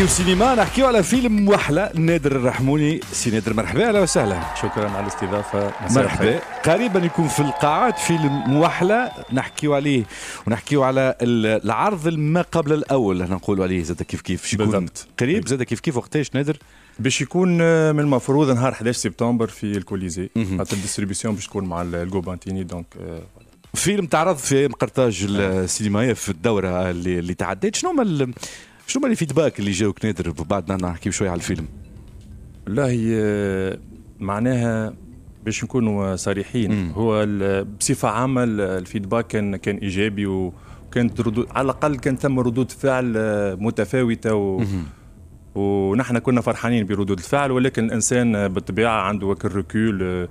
نحكيو سينما نحكيو على فيلم وحلة نادر الرحموني سي نادر مرحبا اهلا وسهلا شكرا على الاستضافة مرحبا قريبا يكون في القاعات فيلم وحلة نحكيو عليه ونحكيو على العرض ما قبل الاول احنا نقولوا عليه زاد كيف كيف بالضبط قريب زاد كيف كيف وقتاش نادر باش يكون آه، من المفروض نهار 11 سبتمبر في الكوليزي حتى الديستريبيسيون باش تكون مع الجوبانتيني دونك آه، فيلم تعرض في قرطاج آه. السينمائيه في الدوره اللي, اللي تعدت شنو هما شنو هما الفيدباك اللي جاوك نادر بعدنا نحكي شويه على الفيلم لا هي معناها باش نكونوا صريحين مم. هو بصفه عامه الفيدباك كان كان ايجابي وكانت ردود على الاقل كان ثم ردود فعل آه، متفاوته و... ونحن كنا فرحانين بردود الفعل ولكن الانسان بالطبيعه عنده وك الركول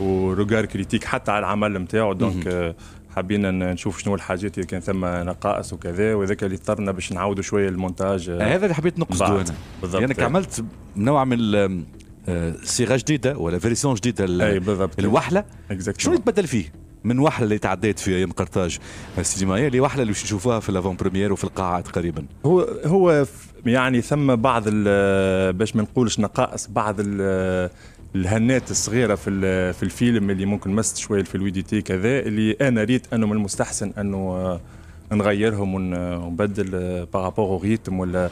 ورجار كريتيك حتى على العمل نتاعو دونك حبينا نشوف شنو الحاجات اللي كان ثم نقائص وكذا وذاك اللي اضطرنا باش نعاودوا شويه المونتاج آه، هذا اللي حبيت نقصده انا بالضبط لانك يعني عملت نوع من آه، صيغه جديده ولا فيرسيون جديده اي بالضبط الوحله شنو تبدل فيه؟ من وحله اللي تعديت في ايام قرطاج السينمائيه لوحله اللي باش نشوفوها في الافون بريمير وفي القاعات قريبا هو هو يعني ثم بعض آه، باش ما نقولش نقائص بعض الهنات الصغيره في في الفيلم اللي ممكن مست شويه الفلويديتي كذا اللي انا ريت انه من المستحسن انه آه، نغيرهم ونبدل بارابور او ريتم ولا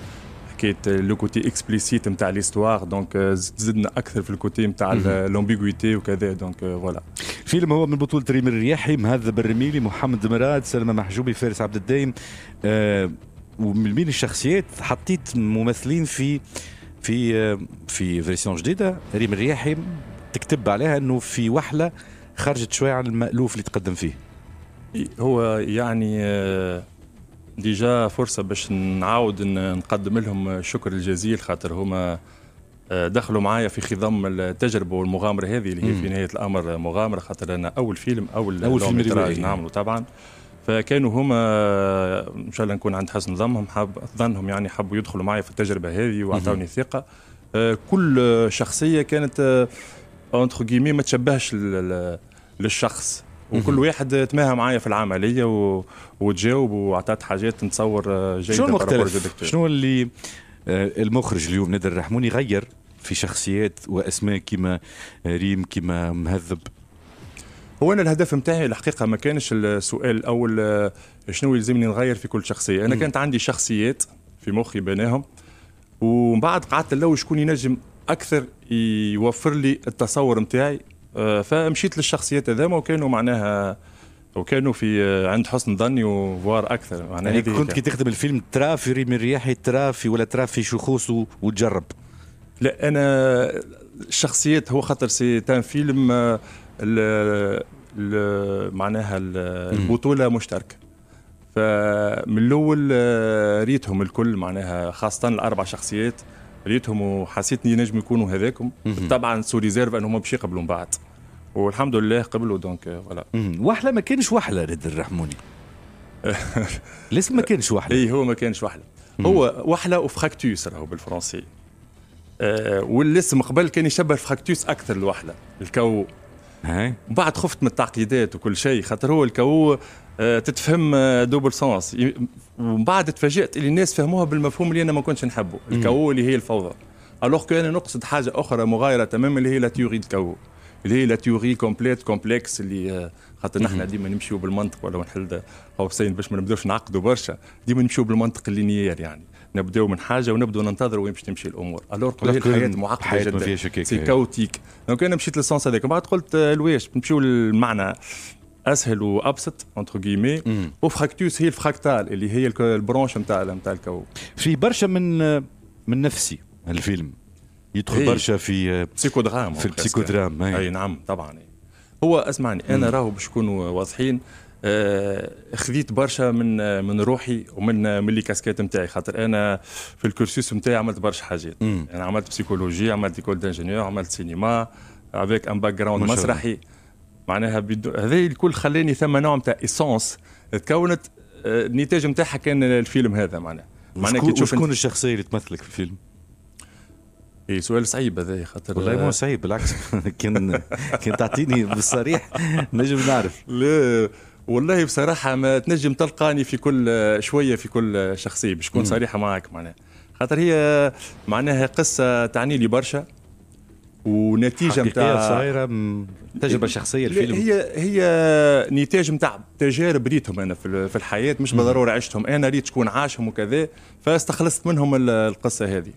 حكايه لو كوتي اكسبليسيت نتاع ليستواغ دونك زدنا اكثر في الكوتي نتاع لومبيغويتي وكذا دونك فوالا الفيلم هو من بطولة ريم الرياحي مهذب الرميلي محمد مراد سلمى محجوبي فارس عبد الدايم آه ومن بين الشخصيات حطيت ممثلين في آه في في فيرسيون جديده ريم الرياحي تكتب عليها انه في وحله خرجت شويه عن المالوف اللي تقدم فيه هو يعني آه، ديجا فرصة باش نعاود نقدم لهم الشكر الجزيل خاطر هما آه، دخلوا معايا في خضم التجربة والمغامرة هذه اللي هي في نهاية الأمر مغامرة خاطر أنا أول فيلم أول أول فيلم نعمله طبعا فكانوا هما ان شاء الله نكون عند حسن ظنهم حاب ظنهم يعني حبوا يدخلوا معي في التجربه هذه واعطوني ثقه آه، كل شخصيه كانت اونتر آه، جيمي ما تشبهش للشخص وكل واحد تماهى معايا في العمليه و... وتجاوب وعطات حاجات نتصور آه، جيده شنو المختلف؟ شنو اللي المخرج اليوم نادر الرحموني غير في شخصيات واسماء كما ريم كما مهذب هو انا الهدف نتاعي الحقيقه ما كانش السؤال الاول شنو يلزمني نغير في كل شخصيه انا كانت عندي شخصيات في مخي بينهم ومن بعد قعدت نلوج شكون ينجم اكثر يوفر لي التصور نتاعي آه، فمشيت للشخصيات هذوما وكانوا معناها وكانوا في آه، عند حسن ظني وفوار اكثر معناها يعني كنت كي تخدم الفيلم ترى في ريم الرياحي ترى في ولا ترى في شخوص وتجرب لا انا الشخصيات هو خاطر سي تان فيلم آه، ال ال معناها البطوله مشتركه فمن الاول آه، ريتهم الكل معناها خاصه الاربع شخصيات ريتهم وحسيت اني نجم يكونوا هذاكم طبعا سو ريزيرف انهم باش يقبلوا من بعد والحمد لله قبلوا دونك فوالا آه، وحله ما كانش وحله رد الرحموني الاسم ما كانش وحله اي هو ما كانش وحله هو وحله وفراكتوس راهو بالفرنسي آه والاسم قبل كان يشبه فراكتوس اكثر الوحله الكو ومن بعد خفت من التعقيدات وكل شيء خاطر هو الكو آه، تتفهم دوبل آه، سونس ومن بعد تفاجأت اللي الناس فهموها بالمفهوم اللي انا ما كنتش نحبه الكو اللي هي الفوضى الوغ كو انا نقصد حاجه اخرى مغايره تماما اللي هي لا تيوري الكو اللي هي لا تيوري كومبليت كومبلكس اللي آه، خاطر نحن ديما نمشيو بالمنطق ولا نحل قوسين باش ما نبداوش نعقدوا برشا ديما نمشيو بالمنطق اللينيير يعني نبداو من حاجه ونبداو ننتظروا وين باش تمشي الامور الور قبل الحياه معقده جدا ما فيهاش سي كاوتيك دونك انا مشيت للسونس هذاك بعد قلت آه، لواش نمشيو للمعنى اسهل وابسط انتر كيمي وفراكتوس هي الفراكتال اللي هي البرونش نتاع نتاع الكو في برشا من آه، من نفسي الفيلم يدخل إيه. برشا في درام آه، في درام إيه. اي نعم طبعا إيه. هو اسمعني انا راهو باش نكونوا واضحين آه، خذيت برشا من آه، من روحي ومن آه، من لي كاسكيت نتاعي خاطر انا في الكورسوس نتاعي عملت برشا حاجات انا يعني عملت بسيكولوجي عملت ديكول دانجينيور عملت سينما افيك ان باك جراوند مسرحي معناها بدو... هذا الكل خلاني ثم نوع نتاع اسونس تكونت النتاج نتاعها كان الفيلم هذا معناها معناها كي تشوف شكون الشخصيه اللي تمثلك في الفيلم؟ اي سؤال صعيب هذا خاطر والله مو صعيب بالعكس كان كان تعطيني بالصريح نجم نعرف لا والله بصراحه ما تنجم تلقاني في كل شويه في كل شخصيه باش نكون صريحه معاك معناها خاطر هي معناها قصه تعني لي برشا ونتيجه نتاع صغيرة تجربه شخصيه الفيلم هي هي نتاج نتاع تجارب ريتهم انا في الحياه مش بالضروره عشتهم انا ريت شكون عاشهم وكذا فاستخلصت منهم القصه هذه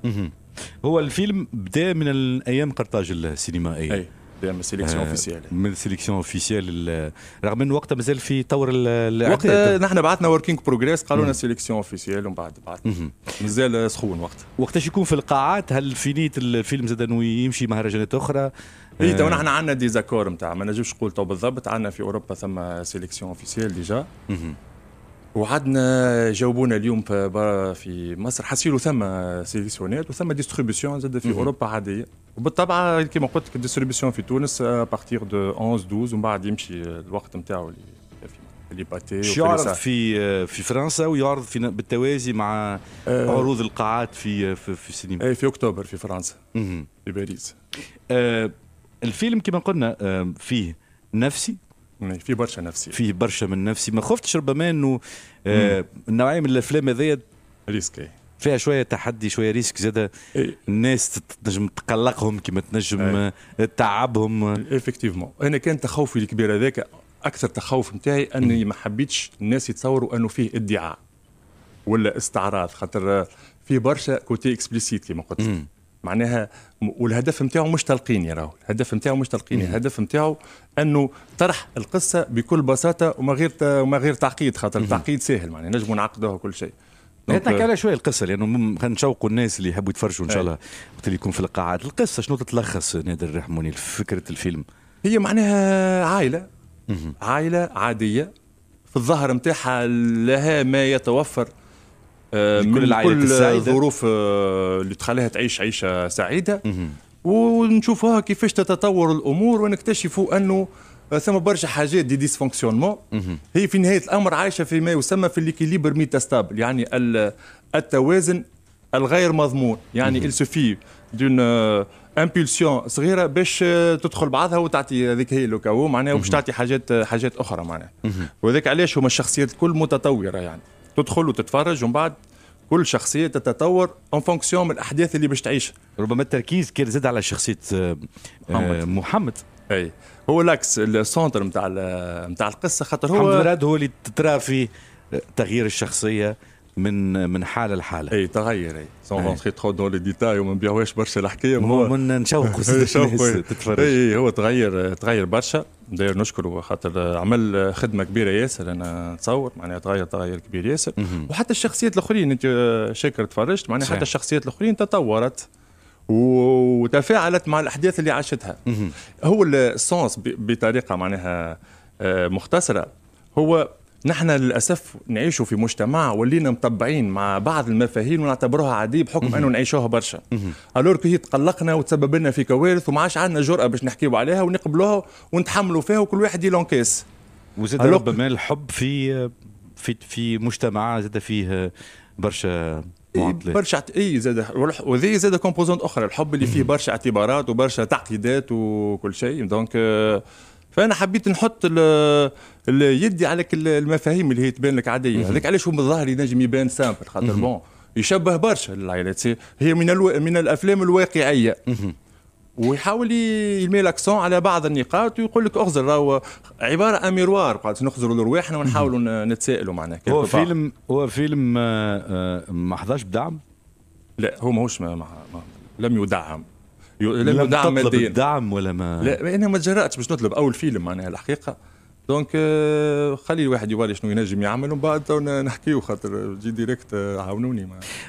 هو الفيلم بدا من الايام قرطاج السينمائيه أي. قدام السيليكسيون آه، اوفيسيال من السيليكسيون اوفيسيال رغم انه وقتها مازال في طور وقتها نحن بعثنا وركينج بروجريس قالوا لنا سيليكسيون اوفيسيال ومن بعد بعد مازال سخون وقت وقتاش يكون في القاعات هل في نيه الفيلم زاد انه يمشي مهرجانات اخرى اي آه. تو نحن عندنا ديزاكور نتاع ما نجمش نقول تو بالضبط عندنا في اوروبا ثم سيليكسيون اوفيسيال ديجا وعدنا جاوبونا اليوم في مصر حصيلوا ثم سيليسيونات وثم ديستريبيسيون زاد في اوروبا عاديه وبالطبع كما قلت لك ديستريبيسيون في تونس بارتيغ دو 11 12 ومن بعد يمشي الوقت نتاعو اللي باتي يعرض في آه، في فرنسا ويعرض في بالتوازي مع آه عروض القاعات في آه، في, في السينما اي آه، في اكتوبر في فرنسا في باريس آه الفيلم كما قلنا فيه نفسي في برشا نفسي في برشا من نفسي ما خفتش ربما انه آه النوعيه من الافلام هذيا ريسكي إيه. فيها شويه تحدي شويه ريسك زاد إيه. الناس تنجم تقلقهم كما تنجم إيه. آه، تعبهم افكتيفمون انا كان تخوفي الكبير هذاك اكثر تخوف نتاعي اني ما حبيتش الناس يتصوروا انه فيه ادعاء ولا استعراض خاطر آه، في برشا كوتي اكسبليسيت كما قلت معناها والهدف نتاعو مش تلقيني راهو الهدف نتاعو مش تلقيني الهدف نتاعو انه طرح القصه بكل بساطه وما غير وما غير تعقيد خاطر التعقيد ساهل معناها نجمو نعقدوها وكل شيء نحكي euh, على شويه القصه لانه نشوقوا الناس اللي يحبوا يتفرجوا ان شاء الله وقت اللي يكون في القاعات القصه شنو تتلخص نادر الرحموني فكره الفيلم هي معناها عائله عائله عاديه في الظهر نتاعها لها ما يتوفر آه، من كل العائلات السعيده الظروف آه، اللي تخليها تعيش عيشه سعيده ونشوفوها كيفاش تتطور الامور ونكتشفوا انه آه، ثم برشا حاجات دي ديسفونكسيونمون هي في نهايه الامر عايشه في ما يسمى في الليكيليبر ميتاستابل يعني التوازن الغير مضمون يعني السوفي دون امبولسيون صغيره باش تدخل بعضها وتعطي هذيك هي لوكا معناها وباش تعطي حاجات حاجات اخرى معناها وذاك علاش هما الشخصيات الكل متطوره يعني تدخل وتتفرج ومن بعد كل شخصيه تتطور اون فونكسيون من الاحداث اللي باش تعيشها ربما التركيز كان زاد على شخصيه آه، آه، محمد, محمد. اي هو لاكس السونتر نتاع نتاع القصه خاطر هو محمد مراد هو اللي تترى في آه، تغيير الشخصيه من من حاله لحاله اي تغير اي سون رونتري تخو دون لي ديتاي وما نبيعوهاش برشا الحكايه هو من نشوقوا تتفرج اي هو تغير تغير برشا داير نشكره خاطر عمل خدمه كبيره ياسر انا نتصور معناها تغير تغير كبير ياسر وحتى الشخصيات الاخرين انت شاكر تفرجت معناها حتى الشخصيات الاخرين تطورت وتفاعلت مع الاحداث اللي عاشتها هو السونس بطريقه معناها آه، مختصره هو نحن للاسف نعيشوا في مجتمع ولينا مطبعين مع بعض المفاهيم ونعتبروها عاديه بحكم انه نعيشوها برشا الور هي تقلقنا وتسبب لنا في كوارث وما عادش عندنا جرأه باش نحكيو عليها ونقبلوها ونتحملوا فيها وكل واحد يلونكيس وزاد ربما الحب في في في مجتمع زاد فيه برشا معطلات برشا اي زاد وذي زاد كومبوزونت اخرى الحب اللي فيه برشا اعتبارات وبرشا تعقيدات وكل شيء دونك فانا حبيت نحط يدي على المفاهيم اللي هي تبان لك عاديه هذاك علاش هو من الظاهر ينجم يبان سامبل خاطر بون يشبه برشا العائلات هي من الو... من الافلام الواقعيه ويحاول يلمي لاكسون على بعض النقاط ويقول لك اخزر راهو عباره عن ميروار قاعد نخزروا لرواحنا ونحاولوا نتسائلوا معناها هو فيلم هو فيلم آه، آه، ما حظاش بدعم؟ لا هو ماهوش ما... ما... لم يدعم لم دعم تطلب ماديا الدعم ولا ما لا انا ما تجرأتش باش نطلب اول فيلم معناها الحقيقه دونك آه، خلي الواحد يوري شنو ينجم يعمل ومن بعد نحكيو خاطر جي ديريكت آه، عاونوني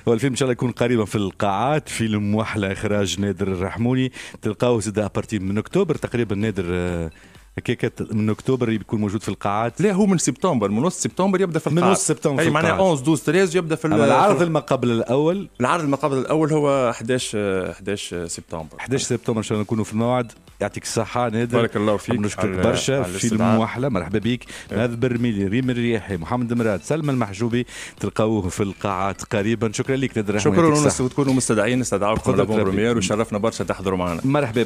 هو الفيلم ان شاء الله يكون قريبا في القاعات فيلم وحله اخراج نادر الرحموني تلقاوه زاد ابارتي من اكتوبر تقريبا نادر آه، هكاك من اكتوبر بيكون موجود في القاعات لا هو من سبتمبر من نص سبتمبر يبدا في القاعات من نص سبتمبر اي معناها 11 12 13 يبدا في العرض ما قبل الاول العرض ما قبل الاول هو 11 11 سبتمبر 11 سبتمبر ان شاء الله نكونوا في الموعد يعطيك الصحة نادر بارك الله فيك نشكرك برشا فيلم وحلة مرحبا بك إيه. ناذر برميلي ريم الرياحي محمد مراد سلمى المحجوبي تلقاوه في القاعات قريبا شكرا لك نادر شكرا وتكونوا مستدعين استدعاوكم لابون بروميير وشرفنا برشا تحضروا معنا مرحبا